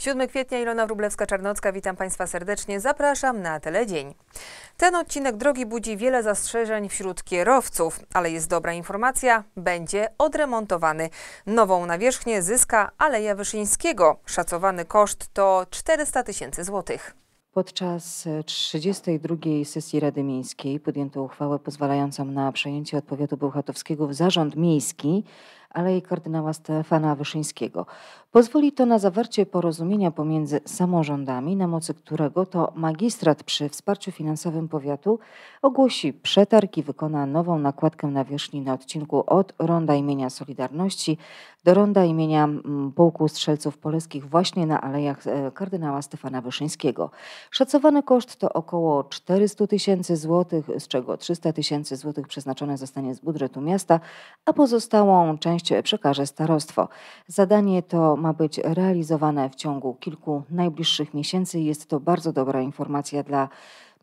7 kwietnia Ilona Wróblewska-Czarnocka, witam Państwa serdecznie, zapraszam na Teledzień. Ten odcinek drogi budzi wiele zastrzeżeń wśród kierowców, ale jest dobra informacja, będzie odremontowany. Nową nawierzchnię zyska Aleja Wyszyńskiego. Szacowany koszt to 400 tysięcy złotych. Podczas 32. sesji Rady Miejskiej podjęto uchwałę pozwalającą na przejęcie od powiatu bełchatowskiego w zarząd miejski Alej Kardynała Stefana Wyszyńskiego. Pozwoli to na zawarcie porozumienia pomiędzy samorządami, na mocy którego to magistrat przy wsparciu finansowym powiatu ogłosi przetarg i wykona nową nakładkę na wierzchni na odcinku od ronda imienia Solidarności do ronda imienia mm, Pułku Strzelców Poleskich właśnie na alejach e, kardynała Stefana Wyszyńskiego. Szacowany koszt to około 400 tysięcy złotych, z czego 300 tysięcy złotych przeznaczone zostanie z budżetu miasta, a pozostałą część przekaże starostwo. Zadanie to ma być realizowane w ciągu kilku najbliższych miesięcy. Jest to bardzo dobra informacja dla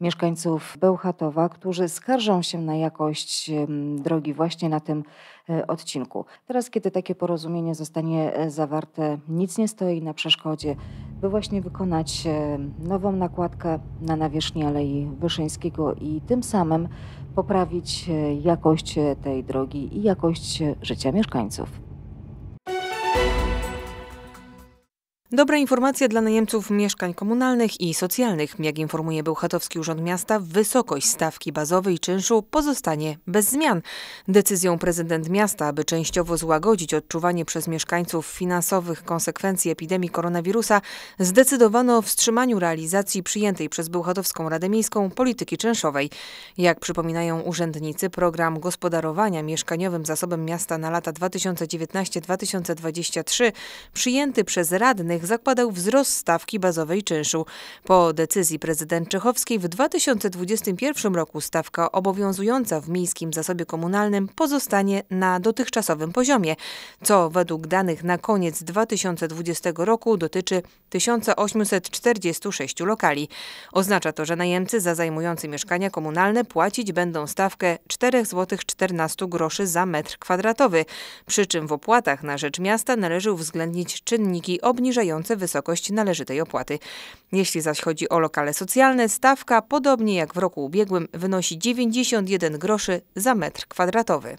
mieszkańców Bełchatowa, którzy skarżą się na jakość drogi właśnie na tym e, odcinku. Teraz, kiedy takie porozumienie zostanie e, zawarte, nic nie stoi na przeszkodzie, by właśnie wykonać e, nową nakładkę na nawierzchni Alei Wyszyńskiego i tym samym poprawić jakość tej drogi i jakość życia mieszkańców. Dobra informacja dla najemców mieszkań komunalnych i socjalnych. Jak informuje Bełchatowski Urząd Miasta, wysokość stawki bazowej czynszu pozostanie bez zmian. Decyzją prezydent miasta, aby częściowo złagodzić odczuwanie przez mieszkańców finansowych konsekwencji epidemii koronawirusa, zdecydowano o wstrzymaniu realizacji przyjętej przez Bełchatowską Radę Miejską polityki czynszowej. Jak przypominają urzędnicy, program gospodarowania mieszkaniowym zasobem miasta na lata 2019-2023 przyjęty przez radnych Zjednoczonych zakładał wzrost stawki bazowej czynszu. Po decyzji prezydent Czechowskiej w 2021 roku stawka obowiązująca w miejskim zasobie komunalnym pozostanie na dotychczasowym poziomie, co według danych na koniec 2020 roku dotyczy 1846 lokali. Oznacza to, że najemcy za zajmujący mieszkania komunalne płacić będą stawkę 4,14 zł za metr kwadratowy, przy czym w opłatach na rzecz miasta należy uwzględnić czynniki obniżające ustalające wysokość należytej opłaty. Jeśli zaś chodzi o lokale socjalne, stawka, podobnie jak w roku ubiegłym, wynosi 91 groszy za metr kwadratowy.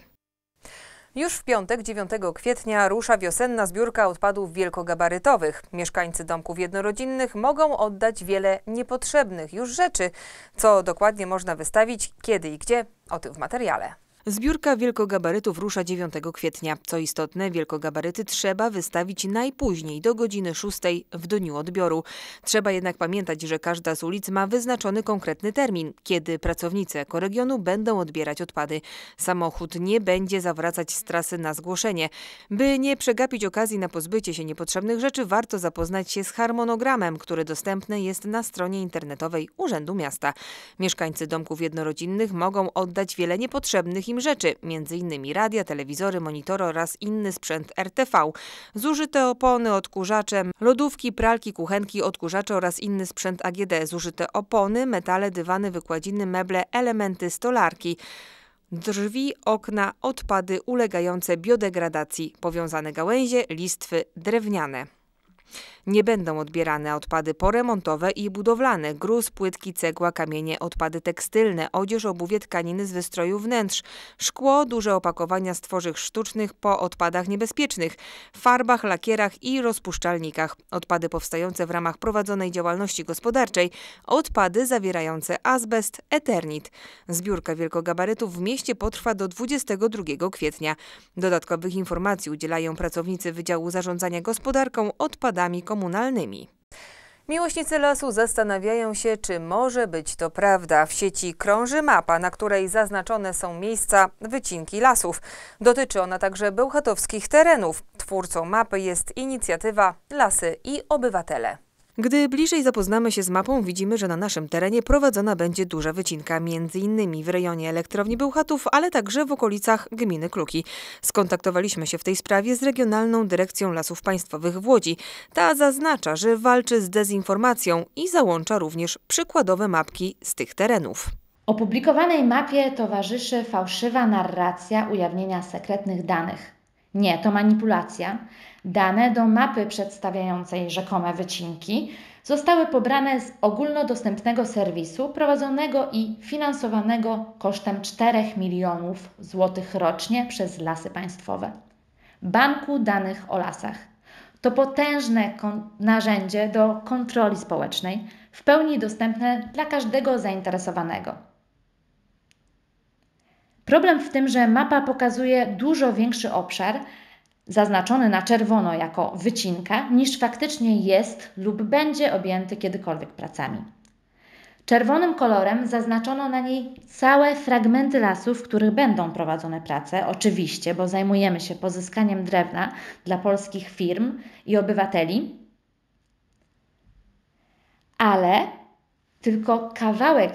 Już w piątek, 9 kwietnia, rusza wiosenna zbiórka odpadów wielkogabarytowych. Mieszkańcy domków jednorodzinnych mogą oddać wiele niepotrzebnych już rzeczy. Co dokładnie można wystawić, kiedy i gdzie, o tym w materiale. Zbiórka wielkogabarytów rusza 9 kwietnia. Co istotne, wielkogabaryty trzeba wystawić najpóźniej do godziny 6 w dniu odbioru. Trzeba jednak pamiętać, że każda z ulic ma wyznaczony konkretny termin, kiedy pracownicy ekoregionu będą odbierać odpady. Samochód nie będzie zawracać z trasy na zgłoszenie. By nie przegapić okazji na pozbycie się niepotrzebnych rzeczy, warto zapoznać się z harmonogramem, który dostępny jest na stronie internetowej Urzędu Miasta. Mieszkańcy domków jednorodzinnych mogą oddać wiele niepotrzebnych im rzeczy, m.in. radia, telewizory, monitory oraz inny sprzęt RTV. Zużyte opony odkurzacze, lodówki, pralki, kuchenki, odkurzacze oraz inny sprzęt AGD. Zużyte opony, metale, dywany, wykładziny, meble, elementy stolarki drzwi, okna, odpady ulegające biodegradacji, powiązane gałęzie, listwy drewniane. Nie będą odbierane odpady poremontowe i budowlane, gruz, płytki, cegła, kamienie, odpady tekstylne, odzież, obuwie, tkaniny z wystroju wnętrz, szkło, duże opakowania z tworzyw sztucznych po odpadach niebezpiecznych, farbach, lakierach i rozpuszczalnikach, odpady powstające w ramach prowadzonej działalności gospodarczej, odpady zawierające azbest, eternit. Zbiórka wielkogabarytów w mieście potrwa do 22 kwietnia. Dodatkowych informacji udzielają pracownicy Wydziału Zarządzania Gospodarką Odpadami odpadami komunalnymi. Miłośnicy lasu zastanawiają się, czy może być to prawda. W sieci krąży mapa, na której zaznaczone są miejsca wycinki lasów. Dotyczy ona także bełchatowskich terenów. Twórcą mapy jest inicjatywa Lasy i Obywatele. Gdy bliżej zapoznamy się z mapą, widzimy, że na naszym terenie prowadzona będzie duża wycinka, m.in. w rejonie elektrowni Bełchatów, ale także w okolicach gminy Kluki. Skontaktowaliśmy się w tej sprawie z Regionalną Dyrekcją Lasów Państwowych w Łodzi. Ta zaznacza, że walczy z dezinformacją i załącza również przykładowe mapki z tych terenów. Opublikowanej mapie towarzyszy fałszywa narracja ujawnienia sekretnych danych. Nie, to manipulacja, Dane do mapy przedstawiającej rzekome wycinki zostały pobrane z ogólnodostępnego serwisu prowadzonego i finansowanego kosztem 4 milionów złotych rocznie przez Lasy Państwowe. Banku Danych o Lasach. To potężne narzędzie do kontroli społecznej, w pełni dostępne dla każdego zainteresowanego. Problem w tym, że mapa pokazuje dużo większy obszar, zaznaczony na czerwono jako wycinka, niż faktycznie jest lub będzie objęty kiedykolwiek pracami. Czerwonym kolorem zaznaczono na niej całe fragmenty lasu, w których będą prowadzone prace, oczywiście, bo zajmujemy się pozyskaniem drewna dla polskich firm i obywateli, ale tylko kawałek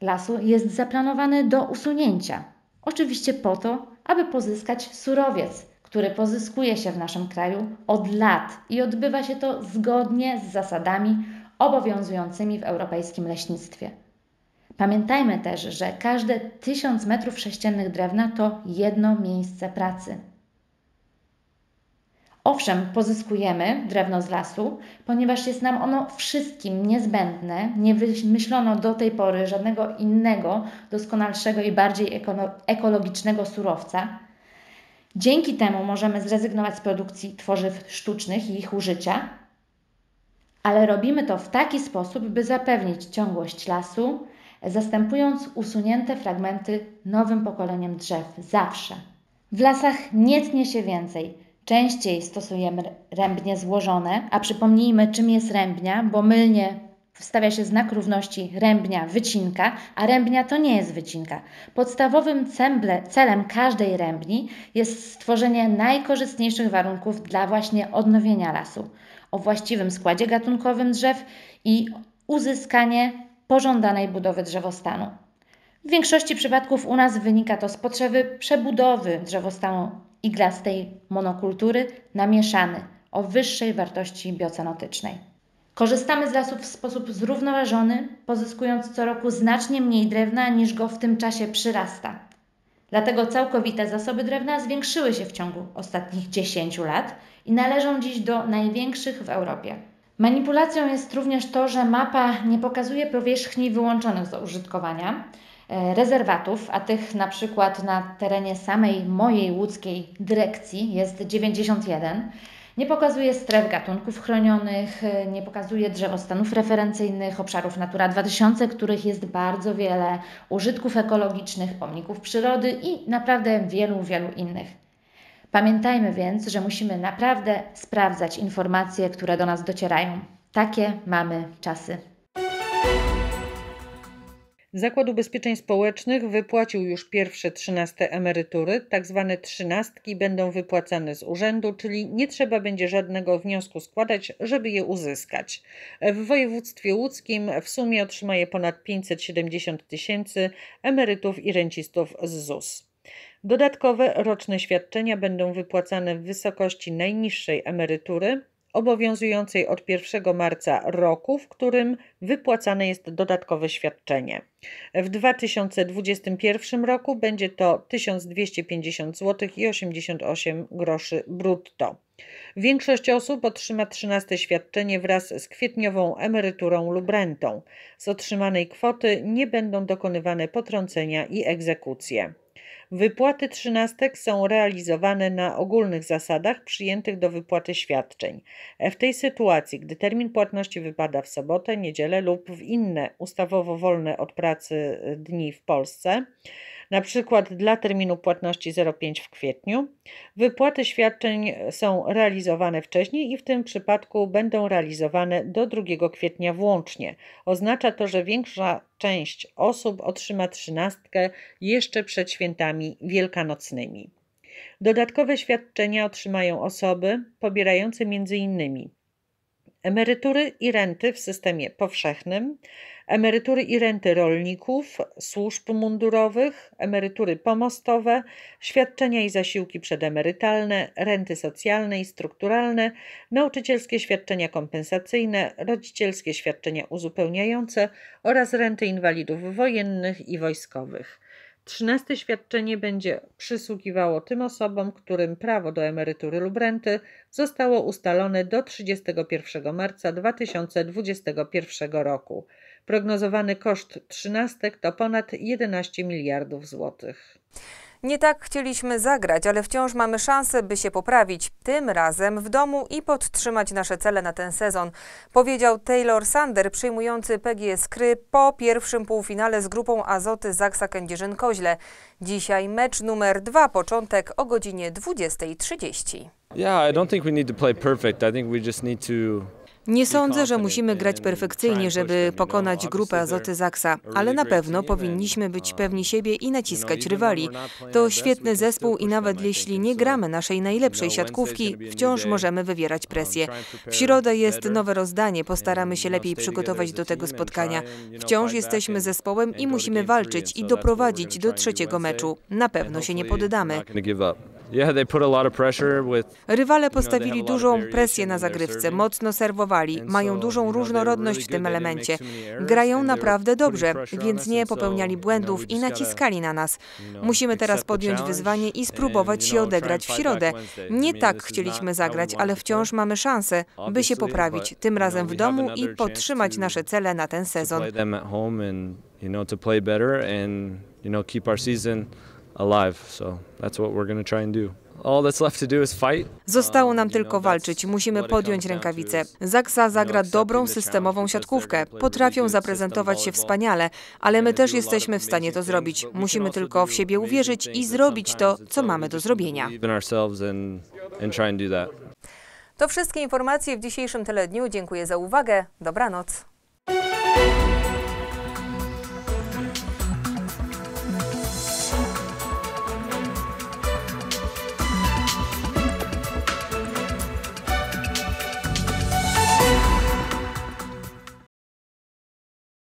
lasu jest zaplanowany do usunięcia, oczywiście po to, aby pozyskać surowiec który pozyskuje się w naszym kraju od lat i odbywa się to zgodnie z zasadami obowiązującymi w europejskim leśnictwie. Pamiętajmy też, że każde 1000 m3 drewna to jedno miejsce pracy. Owszem, pozyskujemy drewno z lasu, ponieważ jest nam ono wszystkim niezbędne. Nie wymyślono do tej pory żadnego innego, doskonalszego i bardziej ekologicznego surowca. Dzięki temu możemy zrezygnować z produkcji tworzyw sztucznych i ich użycia, ale robimy to w taki sposób, by zapewnić ciągłość lasu, zastępując usunięte fragmenty nowym pokoleniem drzew zawsze. W lasach nie tnie się więcej. Częściej stosujemy rębnie złożone, a przypomnijmy, czym jest rębnia, bo mylnie wstawia się znak równości rębnia wycinka, a rębnia to nie jest wycinka. Podstawowym cemble, celem każdej rębni jest stworzenie najkorzystniejszych warunków dla właśnie odnowienia lasu, o właściwym składzie gatunkowym drzew i uzyskanie pożądanej budowy drzewostanu. W większości przypadków u nas wynika to z potrzeby przebudowy drzewostanu iglastej monokultury na mieszany o wyższej wartości biocenotycznej. Korzystamy z lasów w sposób zrównoważony, pozyskując co roku znacznie mniej drewna niż go w tym czasie przyrasta. Dlatego całkowite zasoby drewna zwiększyły się w ciągu ostatnich 10 lat i należą dziś do największych w Europie. Manipulacją jest również to, że mapa nie pokazuje powierzchni wyłączonych z użytkowania, e, rezerwatów, a tych na przykład na terenie samej mojej łódzkiej dyrekcji jest 91. Nie pokazuje stref gatunków chronionych, y, nie pokazuje drzewostanów referencyjnych, obszarów Natura 2000, których jest bardzo wiele, użytków ekologicznych, pomników przyrody i naprawdę wielu, wielu innych. Pamiętajmy więc, że musimy naprawdę sprawdzać informacje, które do nas docierają. Takie mamy czasy. Zakład Ubezpieczeń Społecznych wypłacił już pierwsze trzynaste emerytury. Tak zwane trzynastki będą wypłacane z urzędu, czyli nie trzeba będzie żadnego wniosku składać, żeby je uzyskać. W województwie łódzkim w sumie otrzyma je ponad 570 tysięcy emerytów i rencistów z ZUS. Dodatkowe roczne świadczenia będą wypłacane w wysokości najniższej emerytury, obowiązującej od 1 marca roku, w którym wypłacane jest dodatkowe świadczenie. W 2021 roku będzie to 1250 zł i 88 groszy brutto. Większość osób otrzyma 13 świadczenie wraz z kwietniową emeryturą lub rentą. Z otrzymanej kwoty nie będą dokonywane potrącenia i egzekucje. Wypłaty trzynastek są realizowane na ogólnych zasadach przyjętych do wypłaty świadczeń. W tej sytuacji, gdy termin płatności wypada w sobotę, niedzielę lub w inne ustawowo wolne od pracy dni w Polsce, na przykład dla terminu płatności 05 w kwietniu. Wypłaty świadczeń są realizowane wcześniej i w tym przypadku będą realizowane do 2 kwietnia włącznie. Oznacza to, że większa część osób otrzyma trzynastkę jeszcze przed świętami wielkanocnymi. Dodatkowe świadczenia otrzymają osoby pobierające m.in. emerytury i renty w systemie powszechnym, emerytury i renty rolników, służb mundurowych, emerytury pomostowe, świadczenia i zasiłki przedemerytalne, renty socjalne i strukturalne, nauczycielskie świadczenia kompensacyjne, rodzicielskie świadczenia uzupełniające oraz renty inwalidów wojennych i wojskowych. Trzynaste świadczenie będzie przysługiwało tym osobom, którym prawo do emerytury lub renty zostało ustalone do 31 marca 2021 roku. Prognozowany koszt trzynastek to ponad 11 miliardów złotych. Nie tak chcieliśmy zagrać, ale wciąż mamy szansę, by się poprawić, tym razem w domu i podtrzymać nasze cele na ten sezon, powiedział Taylor Sander, przyjmujący PGS Kry po pierwszym półfinale z grupą Azoty Zaksa Kędzierzyn-Koźle. Dzisiaj mecz numer dwa, początek o godzinie 20.30. Yeah, I don't think we need to play perfect. I think we just need to nie sądzę, że musimy grać perfekcyjnie, żeby pokonać grupę Azoty Zaksa, ale na pewno powinniśmy być pewni siebie i naciskać rywali. To świetny zespół i nawet jeśli nie gramy naszej najlepszej siatkówki, wciąż możemy wywierać presję. W środę jest nowe rozdanie, postaramy się lepiej przygotować do tego spotkania. Wciąż jesteśmy zespołem i musimy walczyć i doprowadzić do trzeciego meczu. Na pewno się nie poddamy. Rywale postawili dużą presję na zagrywce, mocno serwowali, mają dużą różnorodność w tym elemencie. Grają naprawdę dobrze, więc nie popełniali błędów i naciskali na nas. Musimy teraz podjąć wyzwanie i spróbować się odegrać w środę. Nie tak chcieliśmy zagrać, ale wciąż mamy szansę, by się poprawić, tym razem w domu i podtrzymać nasze cele na ten sezon. Zostało nam um, tylko walczyć. Musimy podjąć rękawice. Zaksa zagra dobrą, systemową siatkówkę. Potrafią zaprezentować się wspaniale, ale my też jesteśmy w stanie to zrobić. Musimy tylko w siebie uwierzyć i zrobić to, co mamy do zrobienia. To wszystkie informacje w dzisiejszym Teledniu. Dziękuję za uwagę. Dobranoc.